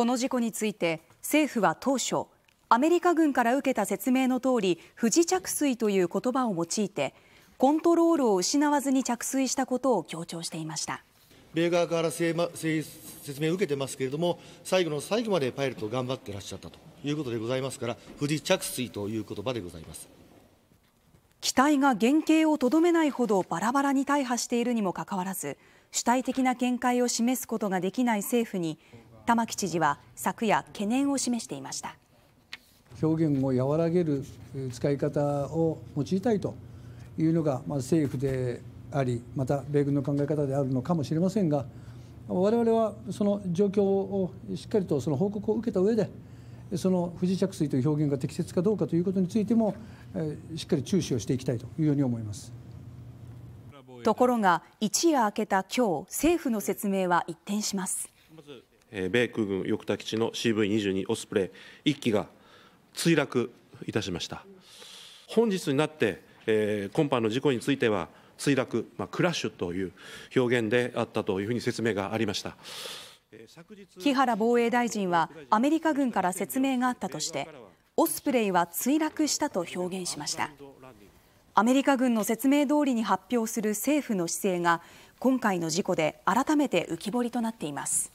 この事故について政府は当初アメリカ軍から受けた説明の通り不時着水という言葉を用いてコントロールを失わずに着水したことを強調していました米側から説明を受けてますけれども最後の最後までパイロット頑張ってらっしゃったということでございますから不時着水という言葉でございます機体が原型をとどめないほどバラバラに大破しているにもかかわらず主体的な見解を示すことができない政府に玉城知事は昨夜、懸念を示していました表現を和らげる使い方を用いたいというのが、ま政府であり、また米軍の考え方であるのかもしれませんが、我々はその状況をしっかりとその報告を受けた上で、その不時着水という表現が適切かどうかということについても、しっかり注視をしていきたいというように思います。ところが一夜明けた今日政府の説明は一転します。米空軍横田基地の CV22 オスプレイ1機が墜落いたしました本日になって、えー、今般の事故については墜落、まあ、クラッシュという表現であったというふうに説明がありました木原防衛大臣はアメリカ軍から説明があったとしてオスプレイは墜落したと表現しましたアメリカ軍の説明通りに発表する政府の姿勢が今回の事故で改めて浮き彫りとなっています